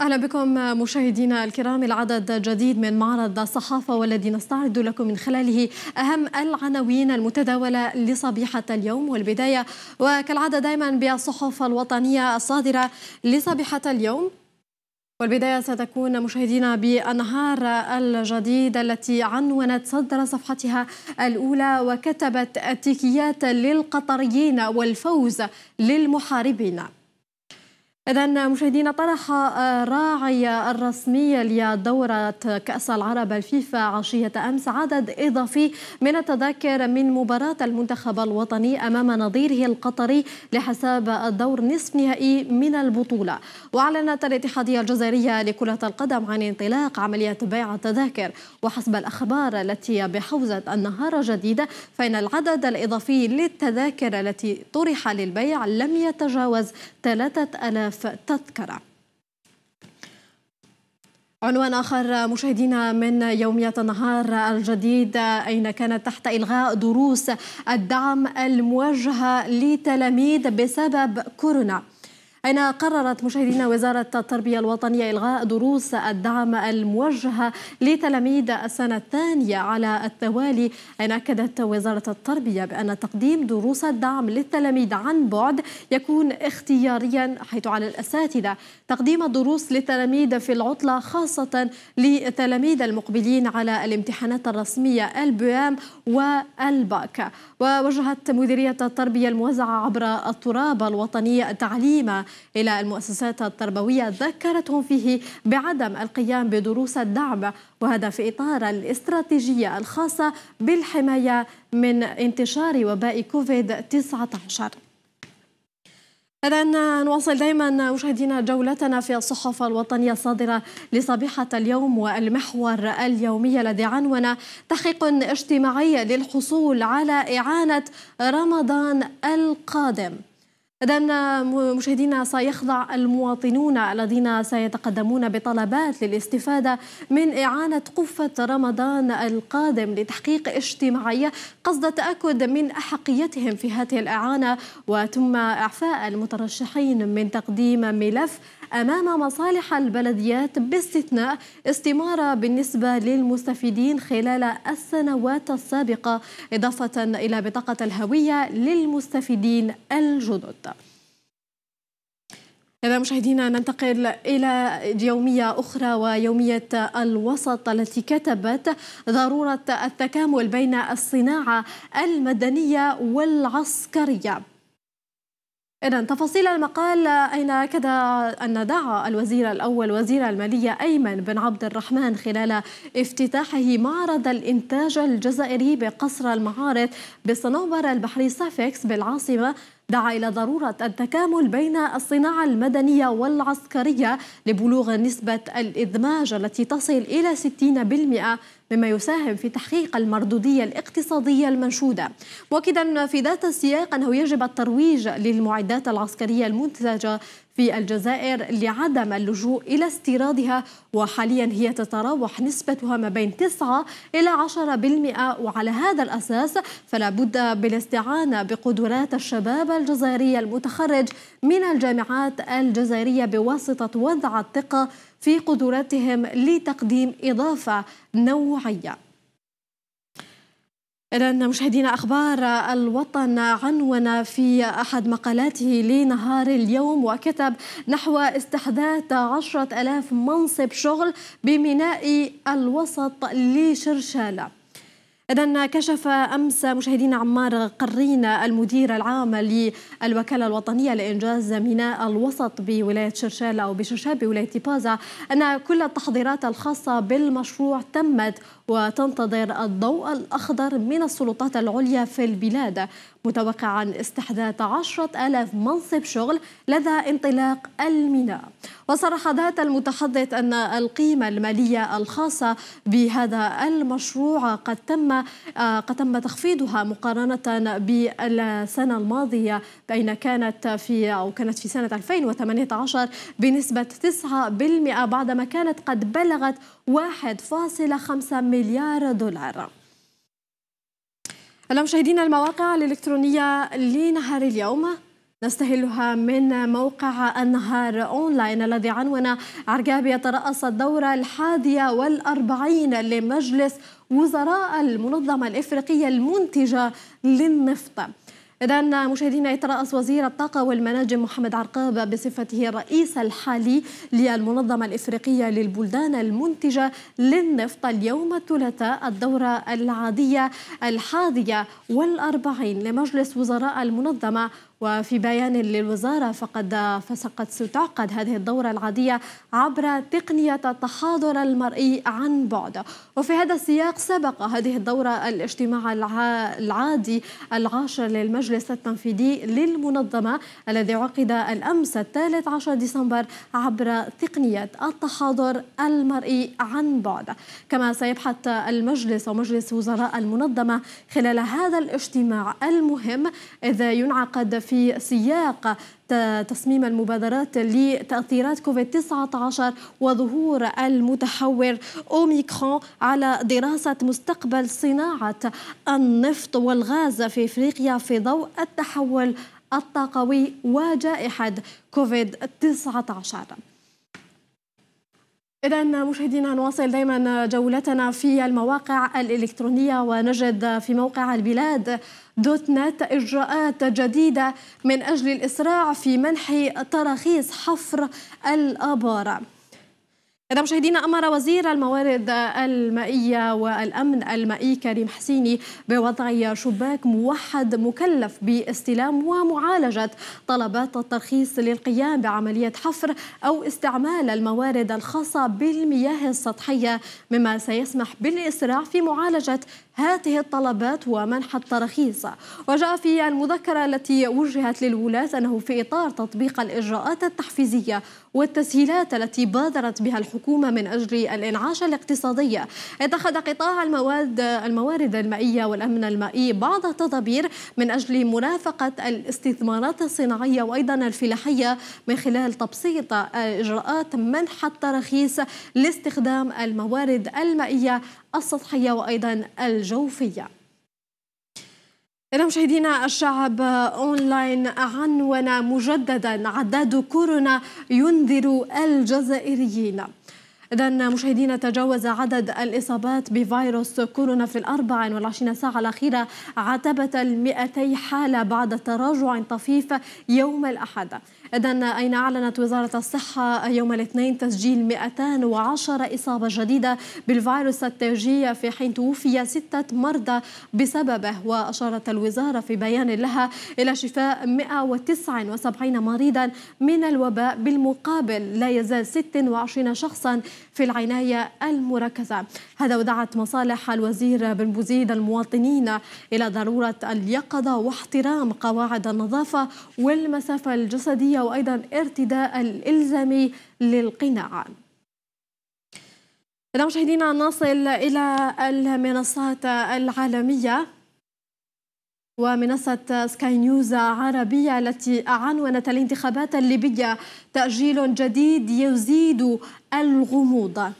أهلا بكم مشاهدينا الكرام العدد جديد من معرض الصحافة والذي نستعرض لكم من خلاله أهم العناوين المتداولة لصبيحة اليوم والبداية وكالعادة دائما بالصحف الوطنية الصادرة لصبيحة اليوم والبداية ستكون مشاهدينا بالنهار الجديد التي عنونت صدر صفحتها الأولى وكتبت التيكيات للقطريين والفوز للمحاربين إذا مشاهدينا طرح الراعي آه، الرسمي لدورة كأس العرب الفيفا عشية أمس عدد إضافي من التذاكر من مباراة المنتخب الوطني أمام نظيره القطري لحساب الدور نصف نهائي من البطولة وأعلنت الاتحادية الجزائرية لكرة القدم عن انطلاق عملية بيع التذاكر وحسب الأخبار التي بحوزة النهار الجديدة فإن العدد الإضافي للتذاكر التي طرح للبيع لم يتجاوز 3000 ألف تذكره عنوان آخر مشاهدينا من يومية النهار الجديد أين كانت تحت إلغاء دروس الدعم الموجهة لتلاميذ بسبب كورونا أين قررت مشاهدينا وزارة التربية الوطنية إلغاء دروس الدعم الموجهة لتلاميذ السنة الثانية على التوالي أين أكدت وزارة التربية بأن تقديم دروس الدعم للتلاميذ عن بعد يكون اختياريا حيث على الأساتذة تقديم الدروس للتلاميذ في العطلة خاصة لتلاميذ المقبلين على الامتحانات الرسمية البيام والباك ووجهت مديرية التربية الموزعة عبر التراب الوطني تعليمه إلى المؤسسات التربوية ذكرتهم فيه بعدم القيام بدروس الدعم وهذا في إطار الاستراتيجية الخاصة بالحماية من انتشار وباء كوفيد-19 إذا نواصل دائما مشاهدينا جولتنا في الصحف الوطنية الصادرة لصبيحة اليوم والمحور اليومي الذي عنونا تحقيق اجتماعي للحصول على إعانة رمضان القادم إذا مشاهدينا سيخضع المواطنون الذين سيتقدمون بطلبات للاستفادة من إعانة قفة رمضان القادم لتحقيق اجتماعية قصد التأكد من أحقيتهم في هذه الإعانة وتم إعفاء المترشحين من تقديم ملف أمام مصالح البلديات باستثناء استمارة بالنسبة للمستفيدين خلال السنوات السابقة إضافة إلى بطاقة الهوية للمستفيدين الجدد إذا مشاهدينا ننتقل إلى يومية أخرى ويومية الوسط التي كتبت ضرورة التكامل بين الصناعة المدنية والعسكرية إذا تفاصيل المقال أين أكد أن دعا الوزير الأول وزير المالية أيمن بن عبد الرحمن خلال افتتاحه معرض الإنتاج الجزائري بقصر المعارض بصنوبر البحري سافكس بالعاصمة دعا إلى ضرورة التكامل بين الصناعة المدنية والعسكرية لبلوغ نسبة الإدماج التي تصل إلى 60% مما يساهم في تحقيق المردودية الاقتصادية المنشودة مؤكدا في ذات السياق أنه يجب الترويج للمعدات العسكرية المنتجة في الجزائر لعدم اللجوء إلى استيرادها وحاليا هي تتراوح نسبتها ما بين 9 إلى 10% وعلى هذا الأساس فلا بد بالاستعانة بقدرات الشباب الجزائري المتخرج من الجامعات الجزائرية بواسطة وضع الثقة في قدراتهم لتقديم إضافة نوعية إذن مشاهدينا أخبار الوطن عنون في أحد مقالاته لنهار اليوم وكتب نحو استحداث عشرة ألاف منصب شغل بميناء الوسط لشرشالة إذا كشف أمس مشاهدين عمار قرين المدير العام للوكالة الوطنية لإنجاز ميناء الوسط بولاية شرشال أو بشرشال بولاية بازا أن كل التحضيرات الخاصة بالمشروع تمت وتنتظر الضوء الأخضر من السلطات العليا في البلاد متوقعا استحداث عشرة ألاف منصب شغل لدى انطلاق الميناء وصرح ذات المتحدث أن القيمة المالية الخاصة بهذا المشروع قد تم آه، قد تم تخفيضها مقارنة بالسنة الماضية بين كانت في أو كانت في سنة 2018 بنسبة 9% بعدما كانت قد بلغت 1.5 مليار دولار المشاهدين المواقع الإلكترونية لنهار اليوم نستهلها من موقع النهار أونلاين الذي عنون عرقاب يترأس الدورة الحادية والأربعين لمجلس وزراء المنظمة الإفريقية المنتجة للنفط إذن مشاهدينا يترأس وزير الطاقة والمناجم محمد عرقاب بصفته الرئيس الحالي للمنظمة الإفريقية للبلدان المنتجة للنفط اليوم الثلاثاء الدورة العادية الحادية والأربعين لمجلس وزراء المنظمة وفي بيان للوزارة فقد فسقت ستعقد هذه الدورة العادية عبر تقنية التحاضر المرئي عن بعد وفي هذا السياق سبق هذه الدورة الاجتماع العادي العاشر للمجلس التنفيذي للمنظمة الذي عقد الأمس الثالث عشر ديسمبر عبر تقنية التحاضر المرئي عن بعد كما سيبحث المجلس ومجلس وزراء المنظمة خلال هذا الاجتماع المهم إذا ينعقد في سياق تصميم المبادرات لتأثيرات كوفيد 19 وظهور المتحور أوميكرون على دراسة مستقبل صناعة النفط والغاز في إفريقيا في ضوء التحول الطاقوي وجائحة كوفيد 19 إذا مشاهدينا نواصل دائما جولتنا في المواقع الإلكترونية ونجد في موقع البلاد دوت نت إجراءات جديدة من أجل الإسراع في منح تراخيص حفر الآبار إذا مشاهدينا أمر وزير الموارد المائية والأمن المائي كريم حسيني بوضع شباك موحد مكلف باستلام ومعالجة طلبات الترخيص للقيام بعملية حفر أو استعمال الموارد الخاصة بالمياه السطحية مما سيسمح بالإسراع في معالجة هذه الطلبات ومنح التراخيص وجاء في المذكرة التي وجهت للولاة أنه في إطار تطبيق الإجراءات التحفيزية والتسهيلات التي بادرت بها الحكومة الحكومة من أجل الإنعاش الاقتصادية اتخذ قطاع المواد الموارد المائية والأمن المائي بعض التدابير من أجل مرافقة الاستثمارات الصناعية وأيضا الفلاحية من خلال تبسيط إجراءات منح التراخيص لاستخدام الموارد المائية السطحية وأيضا الجوفية إلى مشاهدينا الشعب أونلاين عنون مجددا عداد كورونا ينذر الجزائريين إذا مشاهدينا تجاوز عدد الإصابات بفيروس كورونا في الأربع والعشرين ساعة الأخيرة عتبة المئتي حالة بعد تراجع طفيف يوم الأحد إذا أين أعلنت وزارة الصحة يوم الاثنين تسجيل 210 إصابة جديدة بالفيروس التاجي في حين توفي ستة مرضى بسببه وأشارت الوزارة في بيان لها إلى شفاء 179 مريضا من الوباء بالمقابل لا يزال 26 شخصا في العناية المركزة هذا ودعت مصالح الوزير بن بوزيد المواطنين إلى ضرورة اليقظة واحترام قواعد النظافة والمسافة الجسدية الدولية وأيضا ارتداء الإلزامي للقناع إذا مشاهدينا نصل إلى المنصات العالمية ومنصة سكاي نيوز عربية التي عنونت الانتخابات الليبية تأجيل جديد يزيد الغموض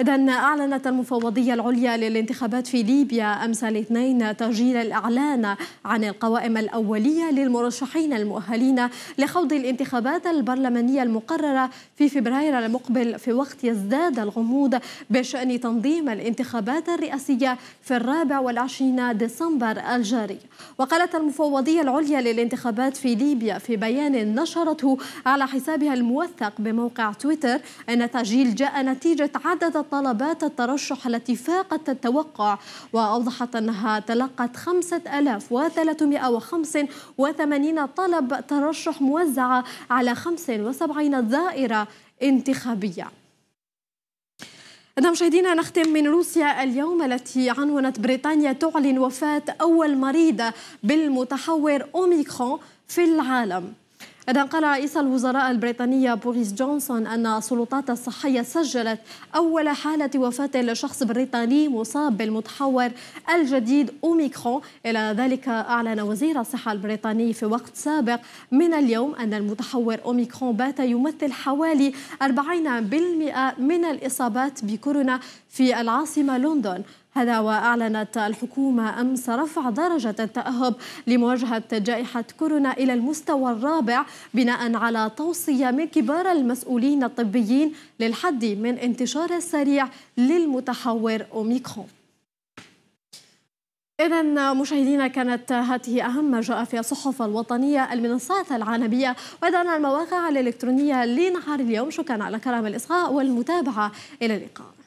إذا أعلنت المفوضية العليا للانتخابات في ليبيا أمس الاثنين تأجيل الإعلان عن القوائم الأولية للمرشحين المؤهلين لخوض الانتخابات البرلمانية المقررة في فبراير المقبل في وقت يزداد الغموض بشأن تنظيم الانتخابات الرئاسية في الرابع والعشرين ديسمبر الجاري وقالت المفوضية العليا للانتخابات في ليبيا في بيان نشرته على حسابها الموثق بموقع تويتر أن التأجيل جاء نتيجة عدد طلبات الترشح التي فاقت التوقع وأوضحت أنها تلقت 5385 طلب ترشح موزعة على 75 دائرة انتخابية إذا مشاهدينا نختم من روسيا اليوم التي عنونت بريطانيا تعلن وفاة أول مريضة بالمتحور أوميكرون في العالم إذا قال رئيس الوزراء البريطانية بوريس جونسون أن السلطات الصحية سجلت أول حالة وفاة لشخص بريطاني مصاب بالمتحور الجديد أوميكرون إلى ذلك أعلن وزير الصحة البريطاني في وقت سابق من اليوم أن المتحور أوميكرون بات يمثل حوالي 40% من الإصابات بكورونا في العاصمة لندن هذا وأعلنت الحكومة أمس رفع درجة التأهب لمواجهة جائحة كورونا إلى المستوى الرابع بناء على توصية من كبار المسؤولين الطبيين للحد من انتشار السريع للمتحور أوميكرون إذا مشاهدينا كانت هذه أهم ما جاء في الصحف الوطنية المنصات العالمية ودعنا المواقع الإلكترونية لنهار اليوم شكرا على كرم الإصغاء والمتابعة إلى اللقاء